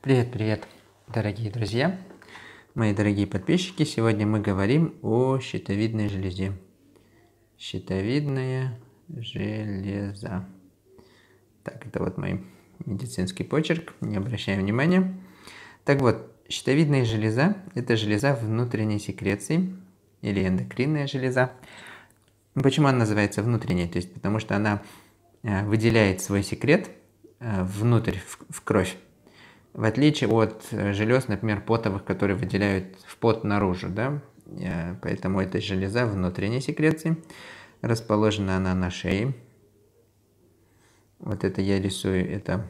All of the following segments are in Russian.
Привет-привет, дорогие друзья, мои дорогие подписчики. Сегодня мы говорим о щитовидной железе. Щитовидная железа. Так, это вот мои медицинский почерк, не обращаем внимания. Так вот, щитовидная железа – это железа внутренней секреции или эндокринная железа. Почему она называется внутренней? То есть потому что она э, выделяет свой секрет э, внутрь, в кровь. В отличие от э, желез, например, потовых, которые выделяют в пот наружу, да? Поэтому эта железа внутренней секреции. Расположена она на шее, вот это я рисую, это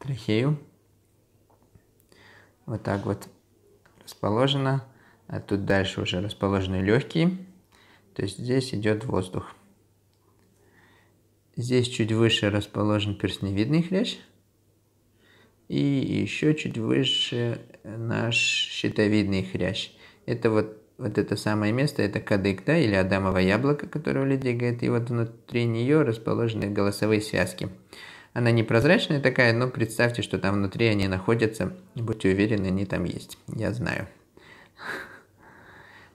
трахею. Вот так вот расположено. А тут дальше уже расположены легкие. То есть здесь идет воздух. Здесь чуть выше расположен персневидный хрящ. И еще чуть выше наш щитовидный хрящ. Это вот вот это самое место, это кадык, да, или адамово яблоко, которое у людей говорит, и вот внутри нее расположены голосовые связки. Она непрозрачная такая, но представьте, что там внутри они находятся. Будьте уверены, они там есть. Я знаю.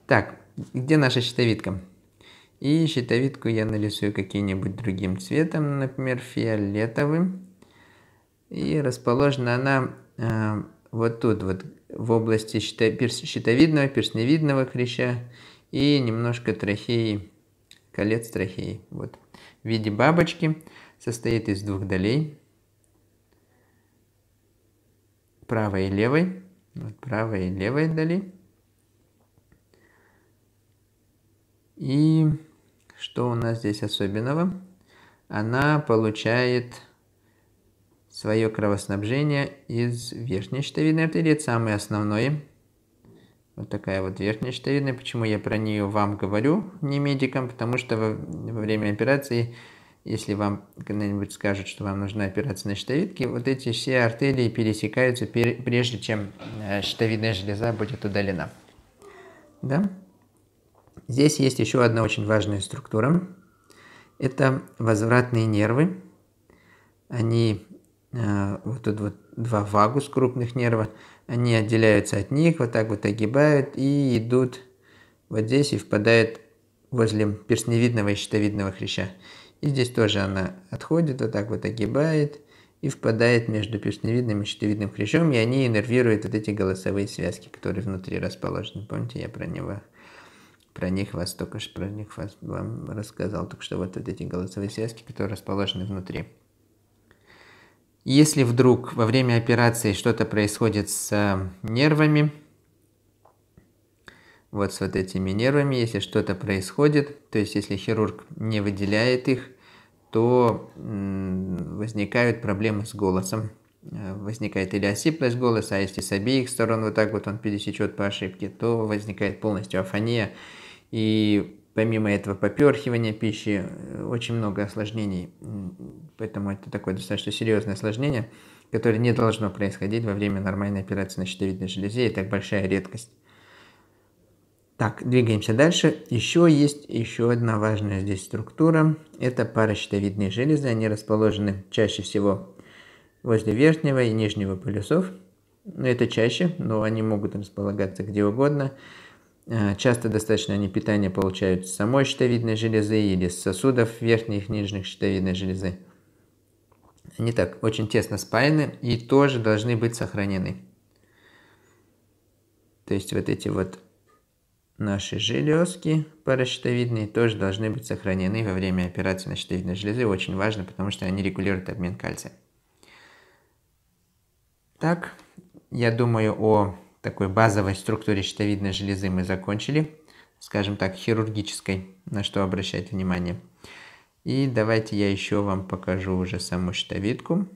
Так, где наша щитовидка? И щитовидку я нарисую каким-нибудь другим цветом, например, фиолетовым. И расположена она э, вот тут вот в области щитовидного, персневидного хряща и немножко трахеи, колец трахеи. Вот. В виде бабочки состоит из двух долей, правой и левой. Вот правой и левой доли. И что у нас здесь особенного? Она получает свое кровоснабжение из верхней щитовидной артерии. Это самый основной. Вот такая вот верхняя щитовидная. Почему я про нее вам говорю, не медикам? Потому что во, во время операции, если вам когда-нибудь скажут, что вам нужна операция на щитовидке, вот эти все артерии пересекаются, пер, прежде чем э, щитовидная железа будет удалена. Да? Здесь есть еще одна очень важная структура. Это возвратные нервы. Они Э, вот тут вот два вагус крупных нерва, они отделяются от них, вот так вот огибают и идут вот здесь и впадают возле персневидного и щитовидного хряща. И здесь тоже она отходит, вот так вот огибает и впадает между персневидным и щитовидным хрящом, и они иннервируют вот эти голосовые связки, которые внутри расположены. Помните, я про него про них вас только что про них вас, вам рассказал, только что вот, вот эти голосовые связки, которые расположены внутри. Если вдруг во время операции что-то происходит с э, нервами, вот с вот этими нервами, если что-то происходит, то есть если хирург не выделяет их, то возникают проблемы с голосом. Э, возникает или осиплость голоса, а если с обеих сторон вот так вот он пересечет по ошибке, то возникает полностью афония. И помимо этого поперхивания пищи, э, очень много осложнений. Поэтому это такое достаточно серьезное осложнение, которое не должно происходить во время нормальной операции на щитовидной железе, это большая редкость. Так, двигаемся дальше. Еще есть еще одна важная здесь структура. Это паращитовидные железы. Они расположены чаще всего возле верхнего и нижнего полюсов. Но ну, это чаще, но они могут располагаться где угодно. Э, часто достаточно они питание получают с самой щитовидной железы или с сосудов верхних и нижних щитовидной железы. Они так очень тесно спаяны и тоже должны быть сохранены. То есть вот эти вот наши железки паращитовидные тоже должны быть сохранены во время операции на щитовидной железы. Очень важно, потому что они регулируют обмен кальция. Так, я думаю о такой базовой структуре щитовидной железы мы закончили, скажем так, хирургической, на что обращать внимание. И давайте я еще вам покажу уже саму щитовидку.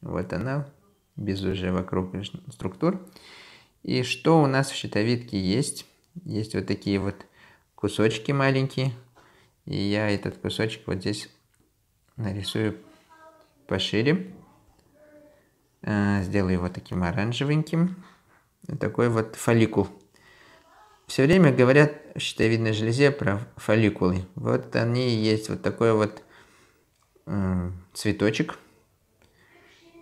Вот она, без уже вокруг структур. И что у нас в щитовидке есть? Есть вот такие вот кусочки маленькие. И я этот кусочек вот здесь нарисую пошире. А, сделаю его таким оранжевеньким такой вот фолликул. Все время говорят в щитовидной железе про фолликулы. Вот они и есть вот такой вот э, цветочек.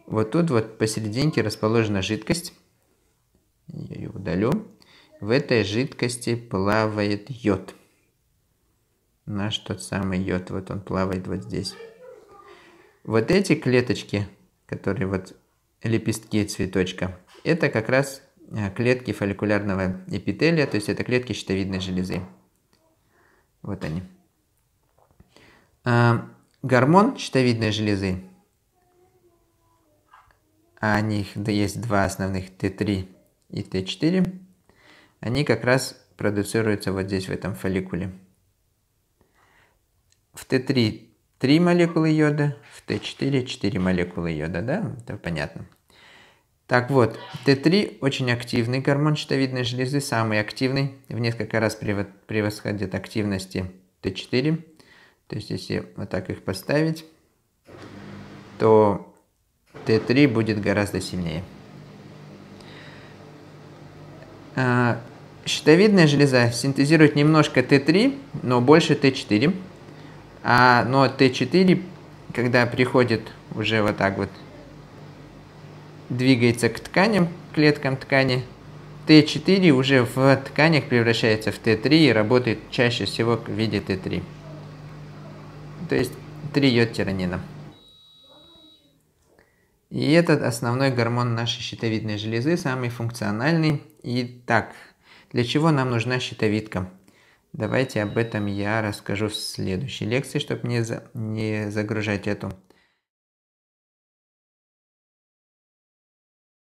Вот тут вот посерединке расположена жидкость. Я ее удалю. В этой жидкости плавает йод. Наш тот самый йод, вот он плавает вот здесь. Вот эти клеточки, которые вот лепестки цветочка, это как раз Э, клетки фолликулярного эпителия, то есть это клетки щитовидной железы. Вот они. А, гормон щитовидной железы. А у них да, есть два основных Т3 и Т4. Они как раз продуцируются вот здесь, в этом фолликуле. В Т3 3 молекулы йода, в Т4 4 молекулы йода, да? Это понятно. Так вот, Т3 очень активный гормон щитовидной железы, самый активный, в несколько раз превосходит активности Т4. То есть, если вот так их поставить, то Т3 будет гораздо сильнее. А, щитовидная железа синтезирует немножко Т3, но больше Т4. А, но Т4, когда приходит уже вот так вот двигается к тканям, клеткам ткани. Т4 уже в тканях превращается в Т3 и работает чаще всего в виде Т3. То есть три йодтиранина. И этот основной гормон нашей щитовидной железы, самый функциональный. Итак, для чего нам нужна щитовидка? Давайте об этом я расскажу в следующей лекции, чтобы не, за... не загружать эту.